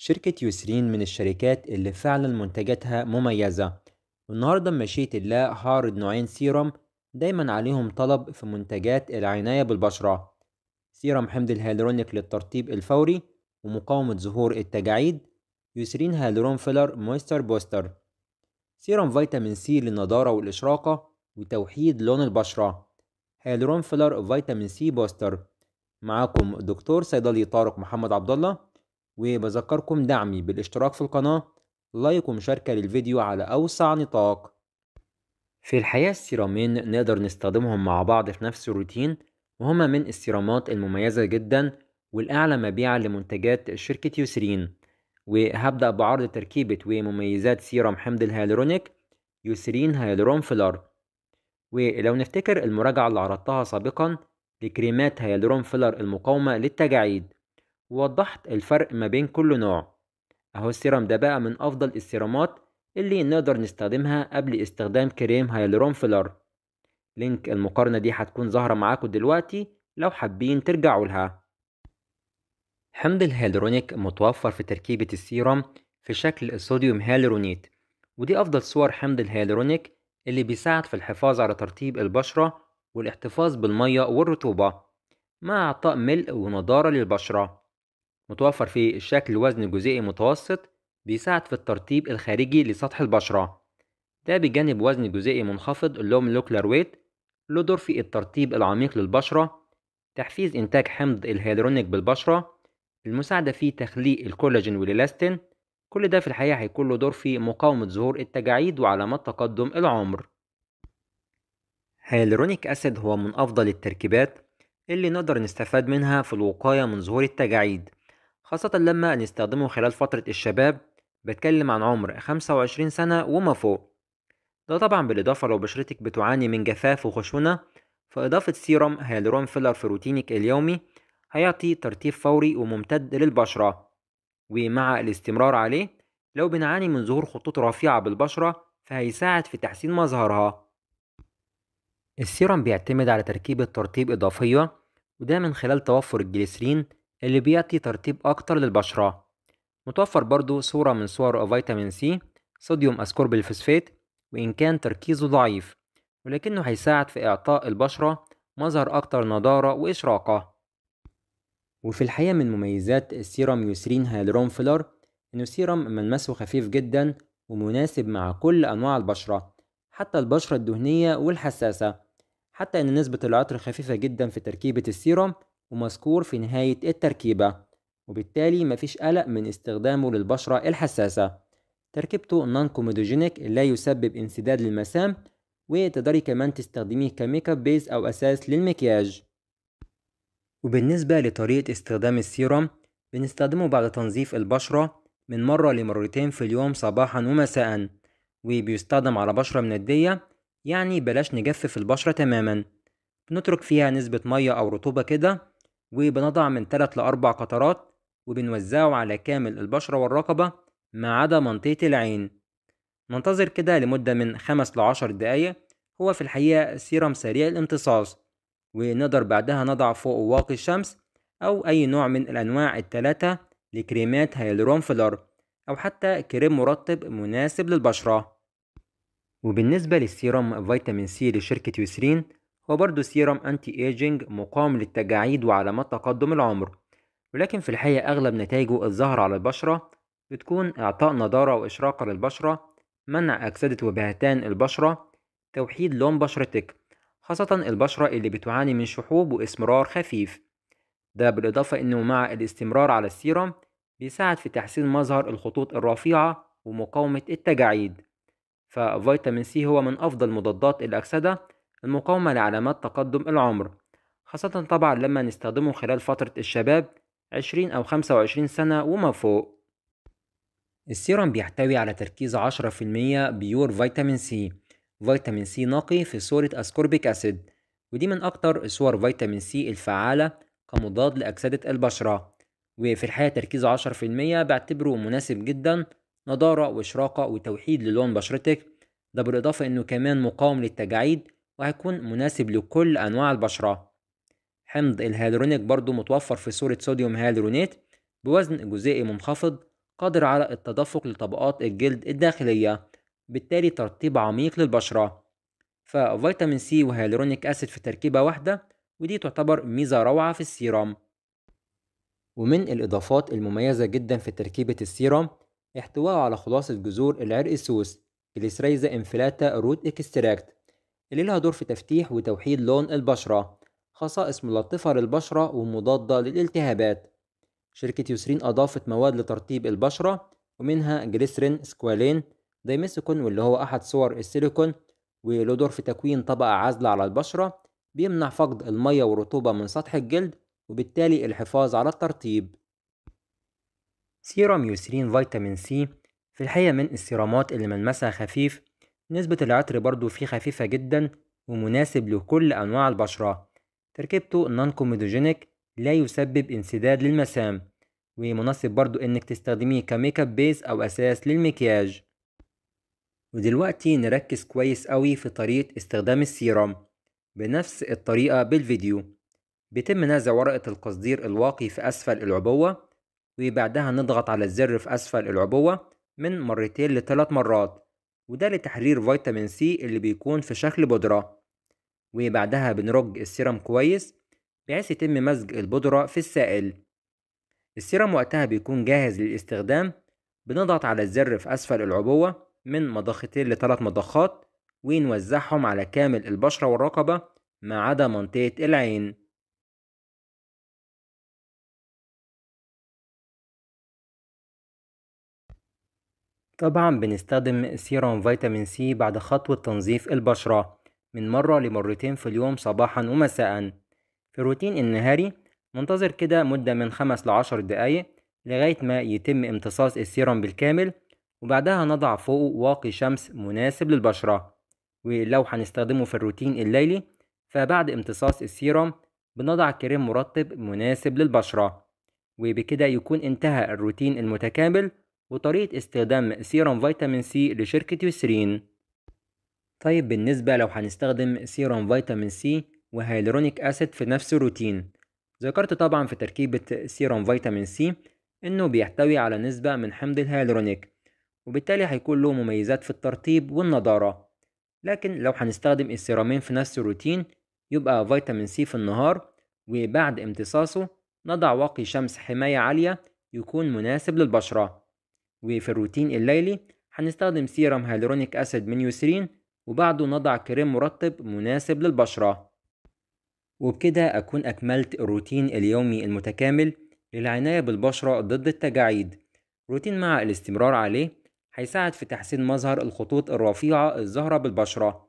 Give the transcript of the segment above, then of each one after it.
شركة يوسرين من الشركات اللي فعلا منتجاتها مميزة والنهاردة بمشيئة الله هعرض نوعين سيرم دايما عليهم طلب في منتجات العناية بالبشرة سيرم حمض الهيالورونيك للترطيب الفوري ومقاومة ظهور التجاعيد يوسرين هيالورون فيلر مويستر بوستر سيرم فيتامين سي للنضارة والإشراقة وتوحيد لون البشرة هيالورون فيلر فيتامين سي بوستر معاكم دكتور صيدلي طارق محمد عبد الله وبذكركم دعمي بالاشتراك في القناة لايك ومشاركة للفيديو على أوسع نطاق في الحقيقة السيرامين نقدر نستخدمهم مع بعض في نفس الروتين وهما من السيرامات المميزة جدا والأعلى مبيعا لمنتجات شركة يوسرين وهبدأ بعرض تركيبة ومميزات سيرام حمض الهيالورونيك يوسرين هيالورون فيلر ولو نفتكر المراجعة اللي عرضتها سابقا لكريمات هيالورون فيلر المقاومة للتجاعيد ووضحت الفرق ما بين كل نوع اهو السيرم ده بقى من افضل السيرامات اللي نقدر نستخدمها قبل استخدام كريم هايلورون فيلر لينك المقارنة دي هتكون ظاهرة معاكم دلوقتي لو حابين ترجعوا لها حمض الهيالورونيك متوفر في تركيبة السيرم في شكل الصوديوم هيالورونيت ودي أفضل صور حمض الهيالورونيك اللي بيساعد في الحفاظ على ترطيب البشرة والاحتفاظ بالمية والرطوبة مع إعطاء ملء ونضارة للبشرة متوفر في الشكل وزن جزيئي متوسط بيساعد في الترطيب الخارجي لسطح البشرة ده بجانب وزن جزيئي منخفض اللوم لوكلر ويت له دور في الترطيب العميق للبشرة تحفيز إنتاج حمض الهيالورونيك بالبشرة المساعدة في تخليق الكولاجين والإلاستين كل ده في الحقيقة هيكون له دور في مقاومة ظهور التجاعيد وعلامات تقدم العمر هيالورونيك أسيد هو من أفضل التركيبات اللي نقدر نستفاد منها في الوقاية من ظهور التجاعيد خاصة لما نستخدمه خلال فترة الشباب بتكلم عن عمر 25 سنة وما فوق ده طبعا بالإضافة لو بشرتك بتعاني من جفاف وخشونة فإضافة سيروم هيالورون فيلر في روتينك اليومي هيعطي ترتيب فوري وممتد للبشرة ومع الاستمرار عليه لو بنعاني من ظهور خطوط رفيعة بالبشرة فهيساعد في تحسين مظهرها السيروم بيعتمد على تركيبة ترطيب إضافية وده من خلال توفر الجليسرين اللي بيعطي ترطيب أكتر للبشرة متوفر برضو صورة من صور فيتامين سي صوديوم أسكورب الفوسفات وإن كان تركيزه ضعيف ولكنه هيساعد في إعطاء البشرة مظهر أكتر نضارة وإشراقة وفي الحقيقة من مميزات السيرم يوسرين هيالورون فيلر إنه سيرم ملمسه خفيف جدا ومناسب مع كل أنواع البشرة حتى البشرة الدهنية والحساسة حتى إن نسبة العطر خفيفة جدا في تركيبة السيرم ومذكور في نهاية التركيبة وبالتالي مفيش قلق من استخدامه للبشرة الحساسة تركيبته نون كوميدوجينيك لا يسبب انسداد للمسام وتقدري كمان تستخدميه كميك اب بيز أو أساس للمكياج وبالنسبة لطريقة استخدام السيروم بنستخدمه بعد تنظيف البشرة من مرة لمرتين في اليوم صباحا ومساء وبيستخدم على بشرة مندية يعني بلاش نجفف البشرة تماما بنترك فيها نسبة مية أو رطوبة كده وبنضع من 3 ل 4 قطرات وبنوزعه على كامل البشرة والرقبة ما عدا منطقة العين ننتظر كده لمدة من 5 ل 10 دقايق هو في الحقيقة سيرم سريع الامتصاص ونقدر بعدها نضع فوق واقي الشمس أو أي نوع من الأنواع التلاتة لكريمات هيالورون فيلر أو حتى كريم مرطب مناسب للبشرة وبالنسبة للسيرم فيتامين سي لشركة يوسرين وبرضه سيرم أنتي إيجينج مقاوم للتجاعيد وعلامات تقدم العمر ولكن في الحقيقة أغلب نتائجه الظاهرة على البشرة بتكون إعطاء نضارة وإشراقة للبشرة منع أكسدة وبهتان البشرة توحيد لون بشرتك خاصة البشرة اللي بتعاني من شحوب وإسمرار خفيف ده بالإضافة إنه مع الاستمرار على السيرم بيساعد في تحسين مظهر الخطوط الرفيعة ومقاومة التجاعيد ففيتامين سي هو من أفضل مضادات الأكسدة المقاومة لعلامات تقدم العمر خاصة طبعا لما نستخدمه خلال فترة الشباب 20 أو 25 سنة وما فوق السيرم بيحتوي على تركيز 10% بيور فيتامين سي فيتامين سي نقي في صورة أسكوربيك أسيد ودي من أكتر صور فيتامين سي الفعالة كمضاد لأكسدة البشرة وفي الحقيقة تركيز 10% بعتبره مناسب جدا نضارة وإشراقة وتوحيد للون بشرتك ده بالإضافة إنه كمان مقاوم للتجاعيد وهيكون مناسب لكل أنواع البشرة حمض الهيالورونيك برضو متوفر في صورة صوديوم هيالورونيت بوزن جزيئي منخفض قادر على التدفق لطبقات الجلد الداخلية بالتالي ترطيب عميق للبشرة ففيتامين سي وهيالورونيك أسيد في تركيبة واحدة ودي تعتبر ميزة روعة في السيرام ومن الإضافات المميزة جدا في تركيبة السيرام احتواء على خلاصة جذور العرق السوس جليسريزا انفلاتا روت اكستراكت اللي لها دور في تفتيح وتوحيد لون البشرة خصائص ملطفة للبشرة ومضادة للالتهابات شركة يوسرين أضافت مواد لترطيب البشرة ومنها جليسرين سكوالين دايميسيكون واللي هو أحد صور السيليكون وله دور في تكوين طبقة عازلة على البشرة بيمنع فقد المية والرطوبة من سطح الجلد وبالتالي الحفاظ على الترطيب سيرام يوسرين فيتامين سي في الحقيقة من السيرامات اللي ملمسها خفيف نسبة العطر برضو فيه خفيفة جدا ومناسب لكل أنواع البشرة تركيبته نون كوميدوجينيك لا يسبب انسداد للمسام ومناسب برضو إنك تستخدميه كميك اب بيس أو أساس للمكياج ودلوقتي نركز كويس قوي في طريقة استخدام السيروم بنفس الطريقة بالفيديو بيتم نزع ورقة القصدير الواقي في أسفل العبوة وبعدها نضغط على الزر في أسفل العبوة من مرتين لثلاث مرات وده لتحرير فيتامين سي اللي بيكون في شكل بودرة وبعدها بنرج السيرم كويس بحيث يتم مزج البودرة في السائل السيرم وقتها بيكون جاهز للاستخدام بنضغط على الزر في أسفل العبوة من مضختين لثلاث مضخات ونوزعهم على كامل البشرة والرقبة ما عدا منطقة العين طبعا بنستخدم سيروم فيتامين سي بعد خطوة تنظيف البشرة من مرة لمرتين في اليوم صباحا ومساء في الروتين النهاري منتظر كده مدة من خمس لعشر دقايق لغاية ما يتم امتصاص السيروم بالكامل وبعدها نضع فوقه واقي شمس مناسب للبشرة ولو هنستخدمه في الروتين الليلي فبعد امتصاص السيروم بنضع كريم مرطب مناسب للبشرة وبكده يكون انتهى الروتين المتكامل وطريقة استخدام سيروم فيتامين سي لشركة يسرين طيب بالنسبة لو هنستخدم سيروم فيتامين سي وهيلورونيك أسيد في نفس الروتين ذكرت طبعا في تركيبة سيروم فيتامين سي إنه بيحتوي على نسبة من حمض الهيلرونيك وبالتالي هيكون له مميزات في الترطيب والنضارة لكن لو هنستخدم السيرامين في نفس الروتين يبقى فيتامين سي في النهار وبعد امتصاصه نضع واقي شمس حماية عالية يكون مناسب للبشرة وفي الروتين الليلي هنستخدم سيرم هيالورونيك أسيد من يوسرين وبعده نضع كريم مرطب مناسب للبشرة وبكده أكون أكملت الروتين اليومي المتكامل للعناية بالبشرة ضد التجاعيد روتين مع الاستمرار عليه هيساعد في تحسين مظهر الخطوط الرفيعة الظاهرة بالبشرة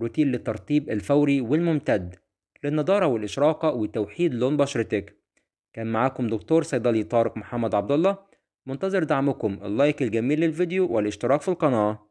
روتين للترطيب الفوري والممتد للنضارة والإشراقة وتوحيد لون بشرتك كان معاكم دكتور صيدلي طارق محمد عبد الله منتظر دعمكم اللايك الجميل للفيديو والاشتراك في القناة